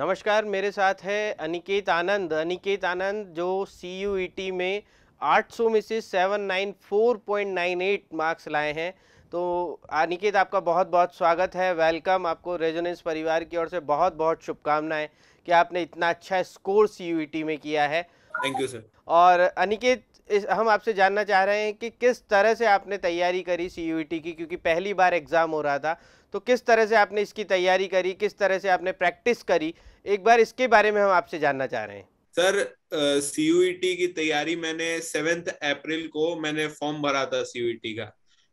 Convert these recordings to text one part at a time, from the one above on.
नमस्कार मेरे साथ है अनिकेत आनंद अनिकेत आनंद जो सी यू ई टी में 800 में से 794.98 मार्क्स लाए हैं तो अनिकेत आपका बहुत बहुत स्वागत है वेलकम आपको रेजोनेंस परिवार की ओर से बहुत बहुत शुभकामनाएं कि आपने इतना अच्छा score C U E T में किया है थैंक यू सर और अनिकेत इस हम आपसे जानना चाह रहे हैं कि किस तरह से आपने तैयारी करी सी यू ई टी की क्योंकि पहली बार एग्ज़ाम हो रहा था तो किस तरह से आपने इसकी तैयारी करी किस तरह से आपने प्रैक्टिस करी एक बार इसके बारे में हम आपसे जानना चाह रहे हैं सर सीयूईटी e की तैयारी मैंने सेवेंथ अप्रैल को मैंने फॉर्म भरा था सीयूईटी e का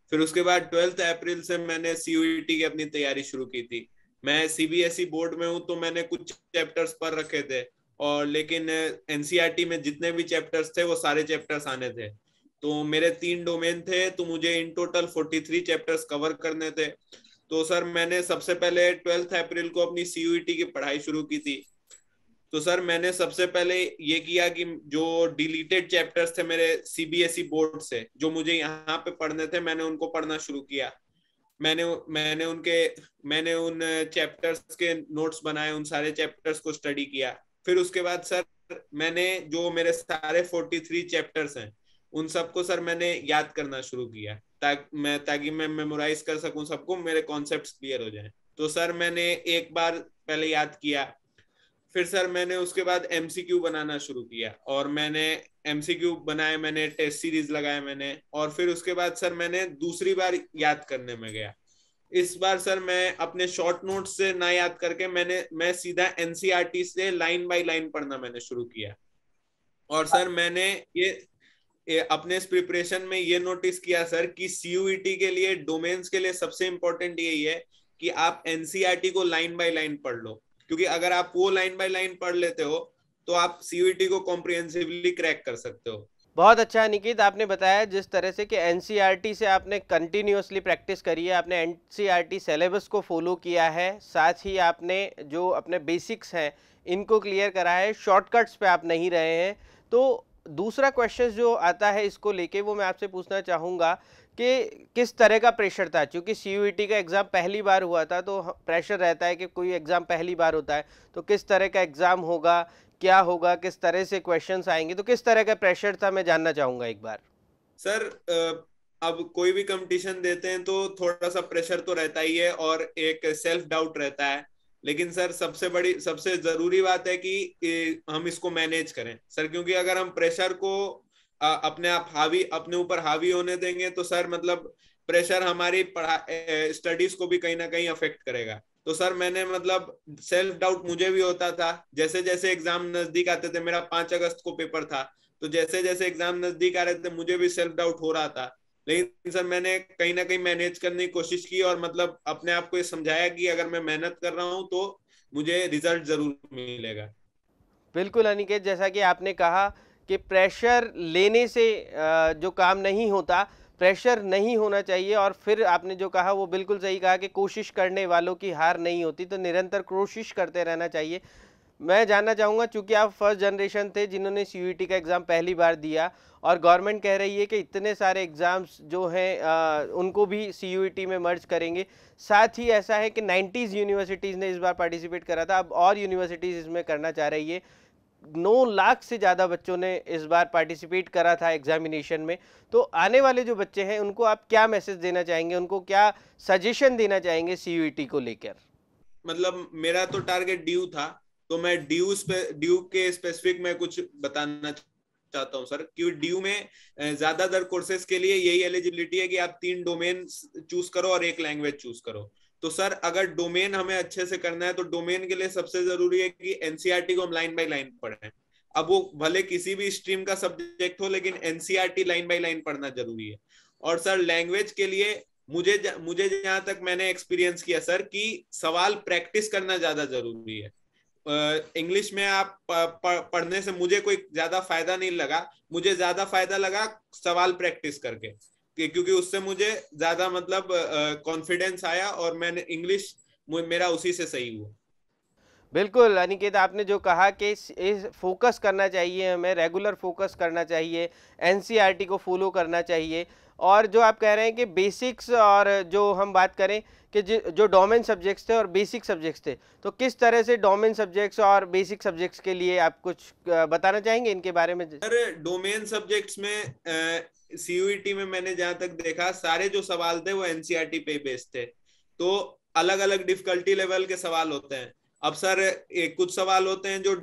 फिर उसके बाद ट्वेल्थ अप्रैल से मैंने सीयूईटी e की अपनी तैयारी शुरू की थी मैं सीबीएसई बोर्ड में हूँ तो मैंने कुछ चैप्टर्स पर रखे थे और लेकिन एनसीईआरटी में जितने भी चैप्टर्स थे वो सारे चैप्टर्स आने थे तो मेरे तीन डोमेन थे तो मुझे इन टोटल 43 चैप्टर्स कवर करने थे तो सर मैंने सबसे पहले ट्वेल्थ अप्रैल को अपनी सीयूईटी e की पढ़ाई शुरू की थी तो सर मैंने सबसे पहले ये किया कि जो डिलीटेड चैप्टर्स थे मेरे सीबीएसई बोर्ड e से जो मुझे यहाँ पे पढ़ने थे मैंने उनको पढ़ना शुरू किया मैंने मैंने उनके मैंने उन चैप्टर्स के नोट्स बनाए उन सारे चैप्टर्स को स्टडी किया फिर उसके बाद सर मैंने जो मेरे सारे फोर्टी थ्री चैप्टर्स हैं उन सबको सर मैंने याद करना शुरू किया ताकि मैं ताकि मैं मेमोराइज कर सकूं सबको मेरे कॉन्सेप्ट क्लियर हो जाए तो सर मैंने एक बार पहले याद किया फिर सर मैंने उसके बाद एमसीक्यू बनाना शुरू किया और मैंने एमसीक्यू बनाए मैंने टेस्ट सीरीज लगाए मैंने और फिर उसके बाद सर मैंने दूसरी बार याद करने में गया इस बार सर मैं अपने शॉर्ट नोट से ना याद करके मैंने मैं सीधा एनसीआरटी e से लाइन बाय लाइन पढ़ना मैंने शुरू किया और सर मैंने ये अपने प्रिपरेशन में ये नोटिस किया सर कि सीयूईटी e के लिए डोमेन्स के लिए सबसे इंपॉर्टेंट यही है कि आप एनसीईआरटी e को लाइन बाय लाइन पढ़ लो क्योंकि अगर आप वो लाइन बाय लाइन पढ़ लेते हो तो आप सीयूईटी e को कॉम्प्रिहेंसिवली क्रैक कर सकते हो बहुत अच्छा है निकित आपने बताया जिस तरह से कि एनसीईआरटी से आपने कंटिन्यूसली प्रैक्टिस करी है आपने एनसीईआरटी सिलेबस को फॉलो किया है साथ ही आपने जो अपने बेसिक्स हैं इनको क्लियर करा है शॉर्टकट्स पे आप नहीं रहे हैं तो दूसरा क्वेश्चन जो आता है इसको लेके वो मैं आपसे पूछना चाहूँगा कि किस तरह का प्रेशर था क्योंकि सी e का एग्ज़ाम पहली बार हुआ था तो प्रेशर रहता है कि कोई एग्ज़ाम पहली बार होता है तो किस तरह का एग्ज़ाम होगा क्या होगा किस तरह से क्वेश्चंस आएंगे तो किस तरह का प्रेशर था मैं जानना चाहूँगा एक बार सर अब कोई भी कंपटीशन देते हैं तो थोड़ा सा प्रेशर तो रहता ही है और एक सेल्फ डाउट रहता है लेकिन सर सबसे बड़ी सबसे जरूरी बात है कि हम इसको मैनेज करें सर क्योंकि अगर हम प्रेशर को अपने आप हावी अपने ऊपर हावी होने देंगे तो सर मतलब प्रेशर हमारी स्टडीज को भी कहीं ना कहीं अफेक्ट करेगा तो सर मैंने मतलब सेल्फ डाउट मुझे भी होता था जैसे जैसे एग्जाम नजदीक आते थे मेरा पांच अगस्त को पेपर था तो जैसे जैसे एग्जाम नजदीक आ रहे थे मुझे भी सेल्फ डाउट हो रहा था लेकिन सर मैंने कहीं ना कहीं मैनेज करने की कोशिश की और मतलब अपने आप को ये समझाया कि अगर मैं मेहनत कर रहा हूँ तो मुझे रिजल्ट जरूर मिलेगा बिल्कुल अनिकेत जैसा कि आपने कहा कि प्रेशर लेने से जो काम नहीं होता प्रेशर नहीं होना चाहिए और फिर आपने जो कहा वो बिल्कुल सही कहा कि कोशिश करने वालों की हार नहीं होती तो निरंतर कोशिश करते रहना चाहिए मैं जानना चाहूँगा चूँकि आप फर्स्ट जनरेशन थे जिन्होंने सी e का एग्ज़ाम पहली बार दिया और गवर्नमेंट कह रही है कि इतने सारे एग्ज़ाम्स जो हैं उनको भी सी e में मर्ज करेंगे साथ ही ऐसा है कि 90s यूनिवर्सिटीज़ ने इस बार पार्टिसिपेट करा था अब और यूनिवर्सिटीज़ इसमें करना चाह रही है नौ लाख से ज़्यादा बच्चों ने इस बार पार्टिसिपेट करा था एग्जामिनेशन में तो आने वाले जो बच्चे हैं उनको आप क्या मैसेज देना चाहेंगे उनको क्या सजेशन देना चाहेंगे सी e को लेकर मतलब मेरा तो टारगेट ड्यू था तो मैं ड्यू ड्यू के स्पेसिफिक में कुछ बताना चाहता हूँ सर कि ड्यू में ज्यादातर कोर्सेज के लिए यही एलिजिबिलिटी है कि आप तीन डोमेन चूज करो और एक लैंग्वेज चूज करो तो सर अगर डोमेन हमें अच्छे से करना है तो डोमेन के लिए सबसे जरूरी है कि एनसीआरटी e को हम लाइन बाय लाइन पढ़ें अब वो भले किसी भी स्ट्रीम का सब्जेक्ट हो लेकिन एनसीआरटी लाइन बाय लाइन पढ़ना जरूरी है और सर लैंग्वेज के लिए मुझे मुझे जहां तक मैंने एक्सपीरियंस किया सर कि सवाल प्रैक्टिस करना ज्यादा जरूरी है इंग्लिश में आप पढ़ने से मुझे कोई ज्यादा फायदा नहीं लगा मुझे ज्यादा फायदा लगा सवाल प्रैक्टिस करके क्योंकि उससे मुझे ज्यादा मतलब कॉन्फिडेंस आया और मैंने इंग्लिश मेरा उसी से सही हुआ बिल्कुल अनिकेत आपने जो कहा कि फोकस करना चाहिए हमें रेगुलर फोकस करना चाहिए एनसीईआरटी e को फॉलो करना चाहिए और जो आप कह रहे हैं कि बेसिक्स और जो हम बात करें कि जो डोमेन सब्जेक्ट्स थे और बेसिक सब्जेक्ट्स थे तो किस तरह से डोमेन सब्जेक्ट्स और बेसिक सब्जेक्ट्स के लिए आप कुछ बताना चाहेंगे इनके बारे में सर डोमेन सब्जेक्ट्स में सीयूईटी e में मैंने जहां तक देखा सारे जो सवाल थे वो एनसीईआरटी e पे बेस्ड थे तो अलग अलग डिफिकल्टी लेवल के सवाल होते हैं अब सर एक कुछ सवाल होते हैं जो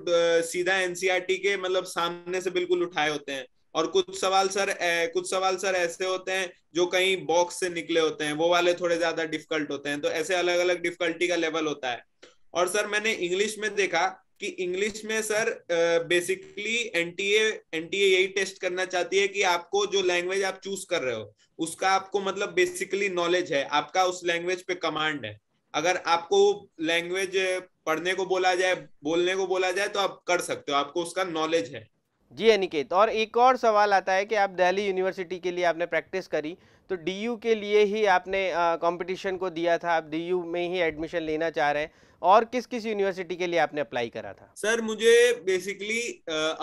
सीधा एनसीईआरटी e के मतलब सामने से बिल्कुल उठाए होते हैं और कुछ सवाल सर ए, कुछ सवाल सर ऐसे होते हैं जो कहीं बॉक्स से निकले होते हैं वो वाले थोड़े ज्यादा डिफिकल्ट होते हैं तो ऐसे अलग अलग डिफिकल्टी का लेवल होता है और सर मैंने इंग्लिश में देखा कि इंग्लिश में सर बेसिकली एनटीए एनटीए यही टेस्ट करना चाहती है कि आपको जो लैंग्वेज आप चूज कर रहे हो उसका आपको मतलब बेसिकली नॉलेज है आपका उस लैंग्वेज पे कमांड है अगर आपको लैंग्वेज पढ़ने को बोला जाए बोलने को बोला जाए तो आप कर सकते हो आपको उसका नॉलेज है जी अनिकेत और एक और सवाल आता है कि आप दिल्ली यूनिवर्सिटी के लिए आपने प्रैक्टिस करी तो डीयू के लिए ही आपने कंपटीशन को दिया था आप डीयू में ही एडमिशन लेना चाह रहे हैं और किस किस यूनिवर्सिटी के लिए आपने अप्लाई करा था सर मुझे बेसिकली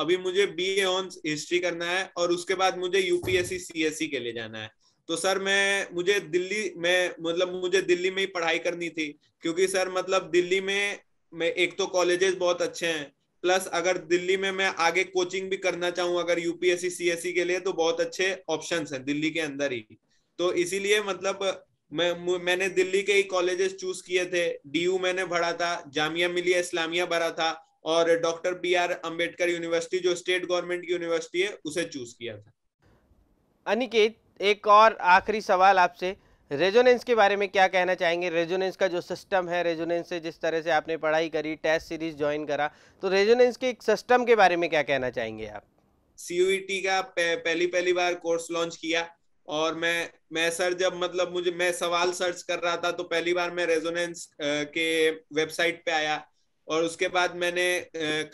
अभी मुझे ए ऑन हिस्ट्री करना है और उसके बाद मुझे यूपीएससी सीएससी e के लिए जाना है तो सर मैं मुझे दिल्ली में मतलब मुझे दिल्ली में ही पढ़ाई करनी थी क्योंकि सर मतलब दिल्ली में मैं एक तो कॉलेजेस बहुत अच्छे हैं प्लस अगर दिल्ली में मैं आगे कोचिंग भी करना चाहूँ अगर यूपीएससी सीएससी e के लिए तो बहुत अच्छे ऑप्शन है दिल्ली के अंदर ही तो इसीलिए मतलब मैं मैंने दिल्ली के ही कॉलेजेस चूज किए थे डीयू मैंने भरा था जामिया मिलिया इस्लामिया भरा था और doctor B R Ambedkar university जो स्टेट गवर्नमेंट की यूनिवर्सिटी है उसे चूज किया था अनिकेत एक और आखिरी सवाल आपसे रेजोनेंस के बारे में क्या कहना चाहेंगे रेजोनेंस का जो सिस्टम है रेजोनेंस से जिस तरह से आपने पढ़ाई करी टेस्ट सीरीज ज्वाइन करा तो रेजोनेंस के एक सिस्टम के बारे में क्या कहना चाहेंगे आप सीयूईटी e का पहली पहली बार कोर्स लॉन्च किया और मैं मैं सर जब मतलब मुझे मैं सवाल सर्च कर रहा था तो पहली बार मैं रेजोनेंस के वेबसाइट पे आया और उसके बाद मैंने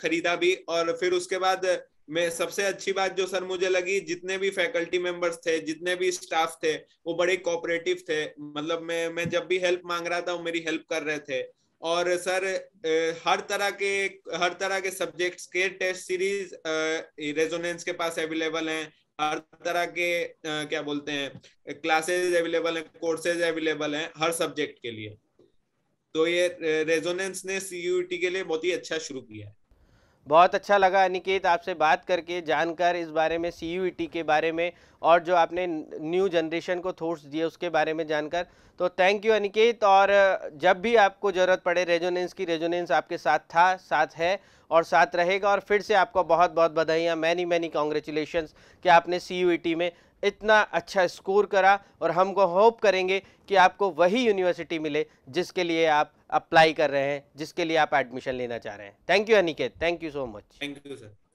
खरीदा भी और फिर उसके बाद मैं सबसे अच्छी बात जो सर मुझे लगी जितने भी फैकल्टी मेंबर्स थे जितने भी स्टाफ थे वो बड़े कोऑपरेटिव थे मतलब मैं मैं जब भी हेल्प मांग रहा था वो मेरी हेल्प कर रहे थे और सर हर तरह के हर तरह के सब्जेक्ट्स के टेस्ट सीरीज रेजोनेंस के पास अवेलेबल हैं हर तरह के क्या बोलते हैं क्लासेज अवेलेबल हैं कोर्सेज अवेलेबल हैं हर सब्जेक्ट के लिए तो ये रेजोनेंस ने सी के लिए बहुत ही अच्छा शुरू किया है बहुत अच्छा लगा अनिकेत आपसे बात करके जानकर इस बारे में सी e के बारे में और जो आपने न्यू जनरेशन को थोट्स दिए उसके बारे में जानकर तो थैंक यू अनिकेत और जब भी आपको ज़रूरत पड़े रेजोनेंस की रेजोनेंस आपके साथ था साथ है और साथ रहेगा और फिर से आपको बहुत बहुत बधाइयाँ मैनी मैनी कॉन्ग्रेचुलेशन कि आपने सी e में इतना अच्छा स्कोर करा और हमको होप करेंगे कि आपको वही यूनिवर्सिटी मिले जिसके लिए आप अप्लाई कर रहे हैं जिसके लिए आप एडमिशन लेना चाह रहे हैं thank you Aniket thank you so much thank you sir